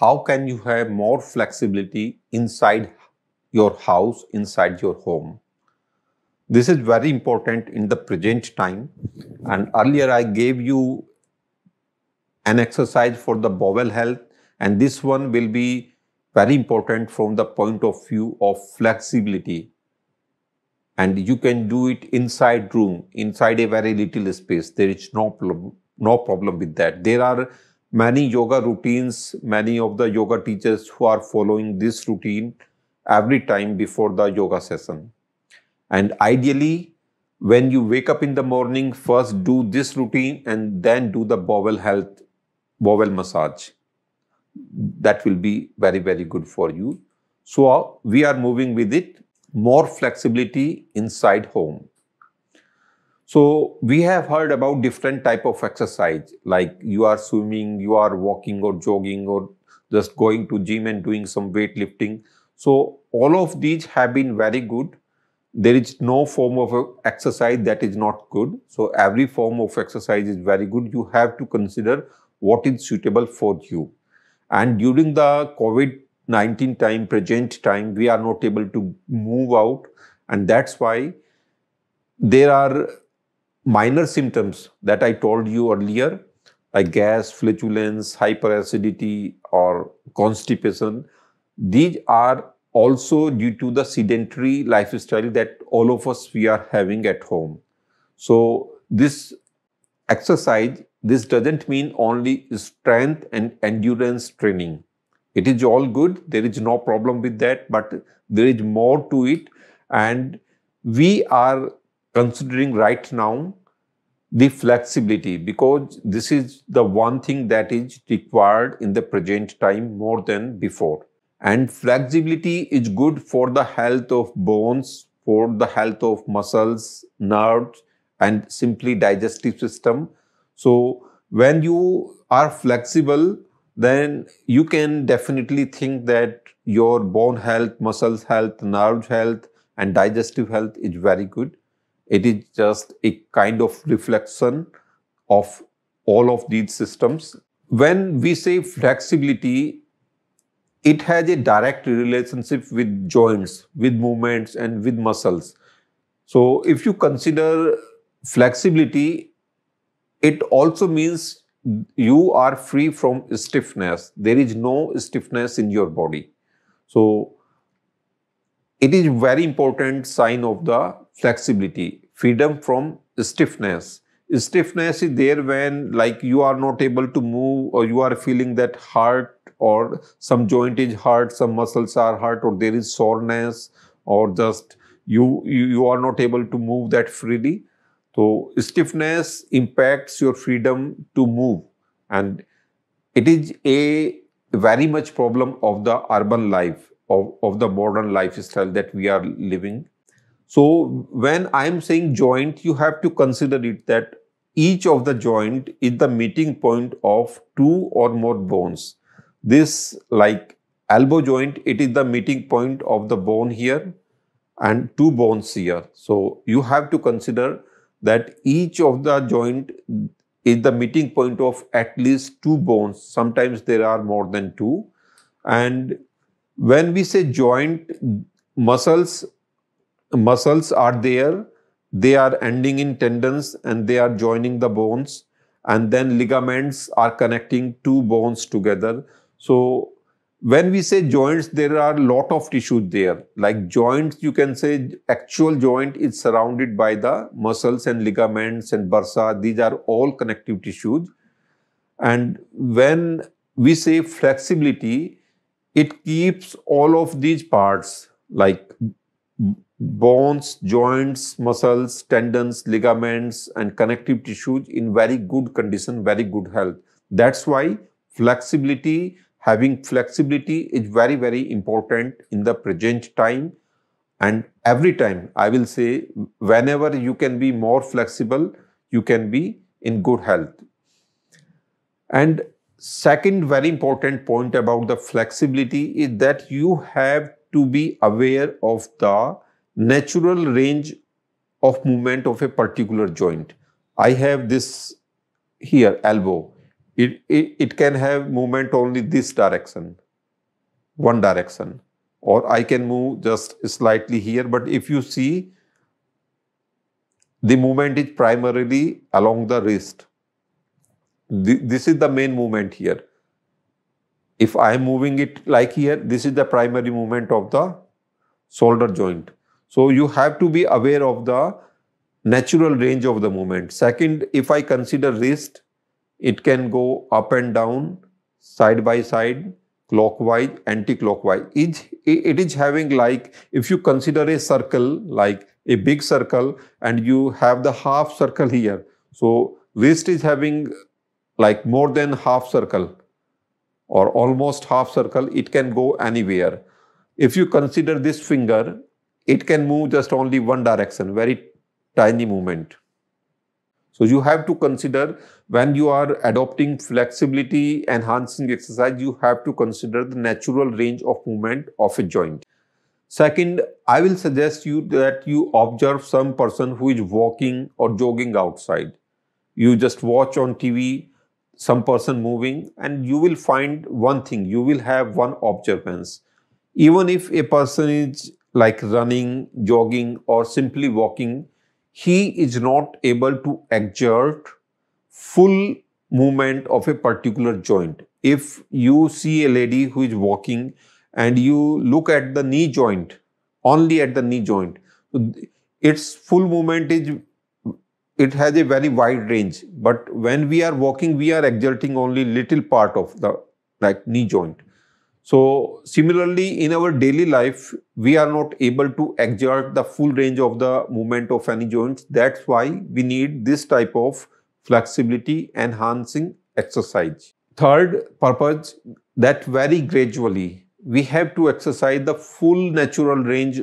how can you have more flexibility inside your house, inside your home? This is very important in the present time. And earlier I gave you an exercise for the bowel health, and this one will be very important from the point of view of flexibility and you can do it inside room inside a very little space there is no problem no problem with that there are Many yoga routines, many of the yoga teachers who are following this routine every time before the yoga session. And ideally, when you wake up in the morning, first do this routine and then do the bowel health, bowel massage. That will be very, very good for you. So we are moving with it more flexibility inside home. So we have heard about different type of exercise, like you are swimming, you are walking or jogging or just going to gym and doing some weight lifting. So all of these have been very good. There is no form of exercise that is not good. So every form of exercise is very good. You have to consider what is suitable for you. And during the COVID-19 time, present time, we are not able to move out. And that's why there are minor symptoms that I told you earlier, like gas, flatulence, hyperacidity, or constipation, these are also due to the sedentary lifestyle that all of us we are having at home. So this exercise, this doesn't mean only strength and endurance training. It is all good. There is no problem with that, but there is more to it. And we are considering right now the flexibility because this is the one thing that is required in the present time more than before and flexibility is good for the health of bones for the health of muscles nerves and simply digestive system so when you are flexible then you can definitely think that your bone health muscles health nerves health and digestive health is very good it is just a kind of reflection of all of these systems. When we say flexibility, it has a direct relationship with joints, with movements, and with muscles. So, if you consider flexibility, it also means you are free from stiffness. There is no stiffness in your body. So, it is very important sign of the flexibility, freedom from stiffness. Stiffness is there when like you are not able to move or you are feeling that hurt or some joint is hurt, some muscles are hurt or there is soreness or just you, you, you are not able to move that freely. So stiffness impacts your freedom to move and it is a very much problem of the urban life, of, of the modern lifestyle that we are living so when I am saying joint, you have to consider it that each of the joint is the meeting point of two or more bones. This like elbow joint, it is the meeting point of the bone here and two bones here. So you have to consider that each of the joint is the meeting point of at least two bones. Sometimes there are more than two. And when we say joint, muscles muscles are there, they are ending in tendons and they are joining the bones, and then ligaments are connecting two bones together. So when we say joints, there are a lot of tissue there. Like joints, you can say actual joint is surrounded by the muscles and ligaments and bursa. These are all connective tissues. And when we say flexibility, it keeps all of these parts like bones, joints, muscles, tendons, ligaments, and connective tissues in very good condition, very good health. That's why flexibility, having flexibility is very, very important in the present time. And every time, I will say, whenever you can be more flexible, you can be in good health. And second very important point about the flexibility is that you have to be aware of the natural range of movement of a particular joint. I have this here, elbow. It, it, it can have movement only this direction, one direction. Or I can move just slightly here. But if you see, the movement is primarily along the wrist. This is the main movement here. If I am moving it like here, this is the primary movement of the shoulder joint. So you have to be aware of the natural range of the movement. Second, if I consider wrist, it can go up and down, side by side, clockwise, anti-clockwise. It, it is having like, if you consider a circle, like a big circle, and you have the half circle here. So wrist is having like more than half circle or almost half circle, it can go anywhere. If you consider this finger, it can move just only one direction, very tiny movement. So you have to consider when you are adopting flexibility enhancing exercise, you have to consider the natural range of movement of a joint. Second, I will suggest you that you observe some person who is walking or jogging outside. You just watch on TV some person moving and you will find one thing you will have one observance even if a person is like running jogging or simply walking he is not able to exert full movement of a particular joint if you see a lady who is walking and you look at the knee joint only at the knee joint its full movement is it has a very wide range. But when we are walking, we are exerting only little part of the like knee joint. So similarly, in our daily life, we are not able to exert the full range of the movement of any joints. That's why we need this type of flexibility enhancing exercise. Third purpose, that very gradually, we have to exercise the full natural range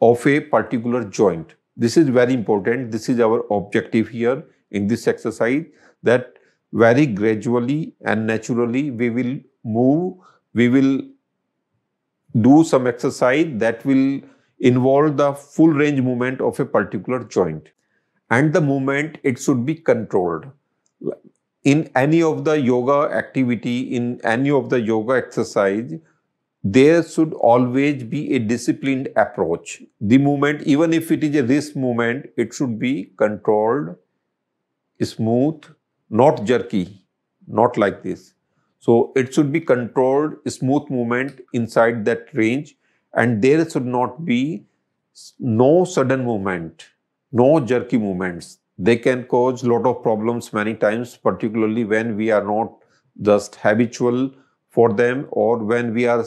of a particular joint. This is very important. This is our objective here in this exercise that very gradually and naturally we will move, we will do some exercise that will involve the full range movement of a particular joint. And the movement, it should be controlled. In any of the yoga activity, in any of the yoga exercise, there should always be a disciplined approach. The movement, even if it is a wrist movement, it should be controlled, smooth, not jerky, not like this. So it should be controlled, smooth movement inside that range, and there should not be no sudden movement, no jerky movements. They can cause lot of problems many times, particularly when we are not just habitual for them or when we are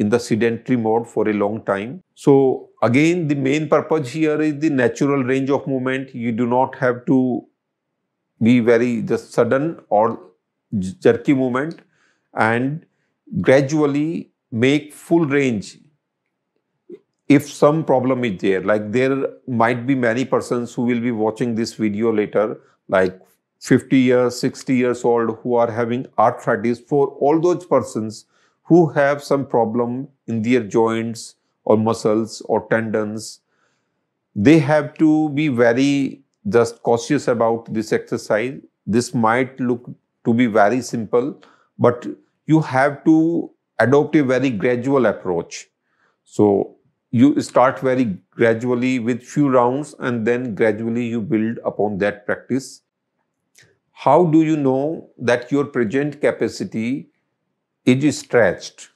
in the sedentary mode for a long time. So again, the main purpose here is the natural range of movement. You do not have to be very just sudden or jerky movement and gradually make full range if some problem is there. Like there might be many persons who will be watching this video later, like 50 years, 60 years old who are having arthritis. For all those persons, who have some problem in their joints or muscles or tendons, they have to be very just cautious about this exercise. This might look to be very simple, but you have to adopt a very gradual approach. So you start very gradually with few rounds and then gradually you build upon that practice. How do you know that your present capacity it is stretched.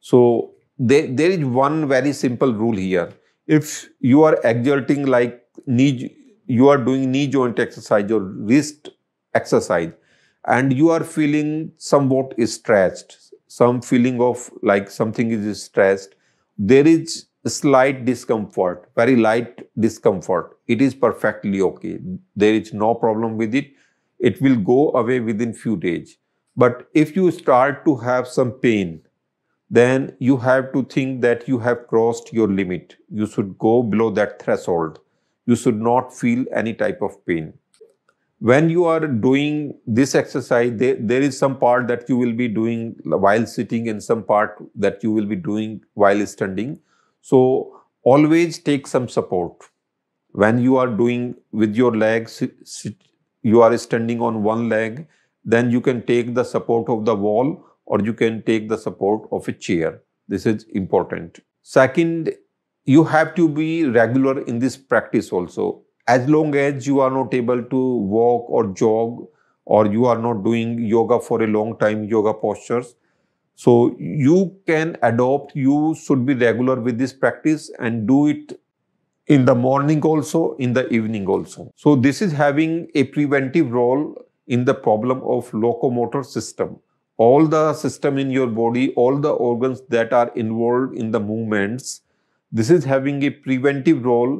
So there, there is one very simple rule here. If you are exerting like knee, you are doing knee joint exercise or wrist exercise, and you are feeling somewhat stretched, some feeling of like something is stressed, there is slight discomfort, very light discomfort. It is perfectly okay. There is no problem with it. It will go away within few days. But if you start to have some pain, then you have to think that you have crossed your limit. You should go below that threshold. You should not feel any type of pain. When you are doing this exercise, there, there is some part that you will be doing while sitting and some part that you will be doing while standing. So, always take some support. When you are doing with your legs, you are standing on one leg then you can take the support of the wall or you can take the support of a chair. This is important. Second, you have to be regular in this practice also. As long as you are not able to walk or jog or you are not doing yoga for a long time, yoga postures. So you can adopt, you should be regular with this practice and do it in the morning also, in the evening also. So this is having a preventive role in the problem of locomotor system all the system in your body all the organs that are involved in the movements this is having a preventive role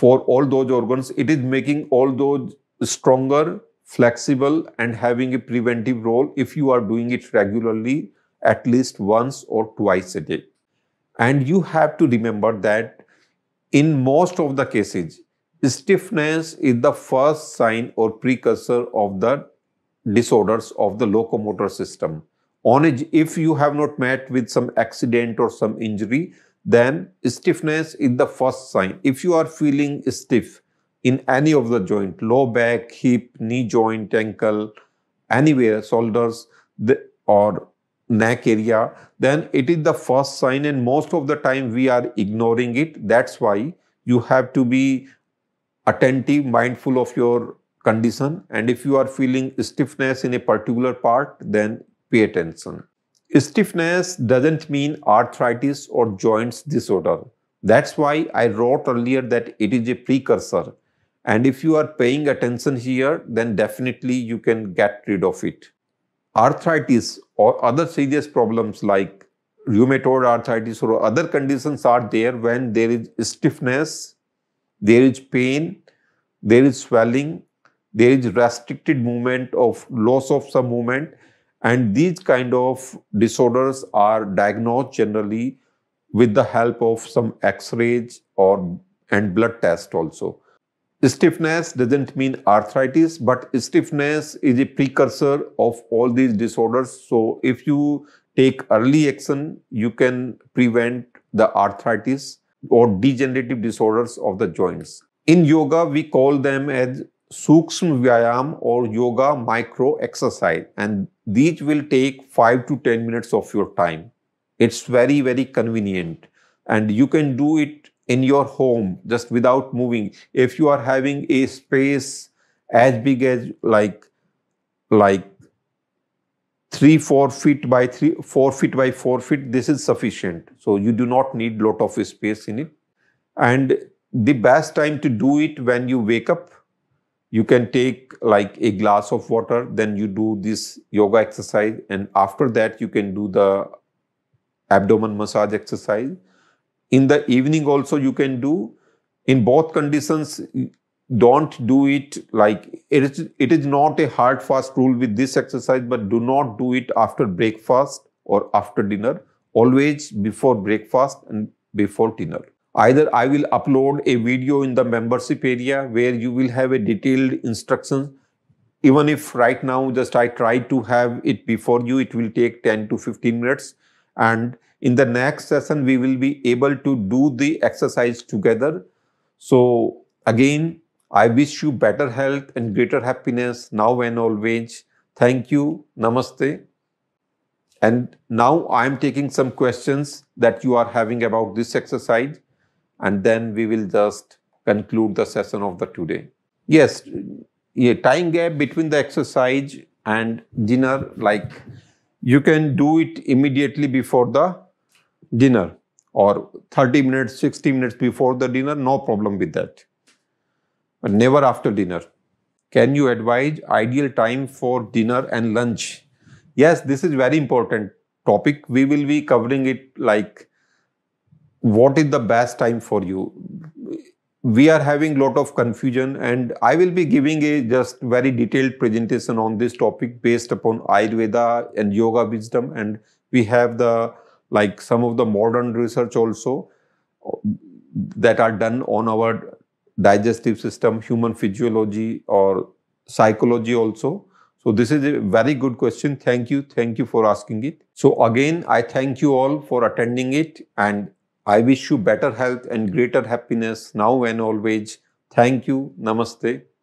for all those organs it is making all those stronger flexible and having a preventive role if you are doing it regularly at least once or twice a day and you have to remember that in most of the cases Stiffness is the first sign or precursor of the disorders of the locomotor system. On a, if you have not met with some accident or some injury, then stiffness is the first sign. If you are feeling stiff in any of the joint, low back, hip, knee joint, ankle, anywhere, shoulders, the, or neck area, then it is the first sign and most of the time we are ignoring it. That's why you have to be attentive, mindful of your condition. And if you are feeling stiffness in a particular part, then pay attention. Stiffness doesn't mean arthritis or joints disorder. That's why I wrote earlier that it is a precursor. And if you are paying attention here, then definitely you can get rid of it. Arthritis or other serious problems like rheumatoid arthritis or other conditions are there when there is stiffness there is pain, there is swelling, there is restricted movement of loss of some movement and these kind of disorders are diagnosed generally with the help of some x-rays or and blood test also. Stiffness doesn't mean arthritis, but stiffness is a precursor of all these disorders. So if you take early action, you can prevent the arthritis or degenerative disorders of the joints. In yoga, we call them as Sukshma Vyayam or yoga micro exercise, and these will take 5 to 10 minutes of your time. It's very, very convenient, and you can do it in your home just without moving. If you are having a space as big as like like 3 4 feet by 3 4 feet by 4 feet this is sufficient so you do not need lot of space in it and the best time to do it when you wake up you can take like a glass of water then you do this yoga exercise and after that you can do the abdomen massage exercise in the evening also you can do in both conditions don't do it like it is, it is not a hard fast rule with this exercise but do not do it after breakfast or after dinner always before breakfast and before dinner either i will upload a video in the membership area where you will have a detailed instruction. even if right now just i try to have it before you it will take 10 to 15 minutes and in the next session we will be able to do the exercise together so again I wish you better health and greater happiness now and always. Thank you. Namaste. And now I am taking some questions that you are having about this exercise, and then we will just conclude the session of the today. Yes, a time gap between the exercise and dinner, like you can do it immediately before the dinner or 30 minutes, 60 minutes before the dinner, no problem with that never after dinner. Can you advise ideal time for dinner and lunch? Yes, this is very important topic. We will be covering it like what is the best time for you. We are having lot of confusion and I will be giving a just very detailed presentation on this topic based upon Ayurveda and yoga wisdom and we have the like some of the modern research also that are done on our digestive system, human physiology, or psychology also? So this is a very good question. Thank you. Thank you for asking it. So again, I thank you all for attending it and I wish you better health and greater happiness now and always. Thank you. Namaste.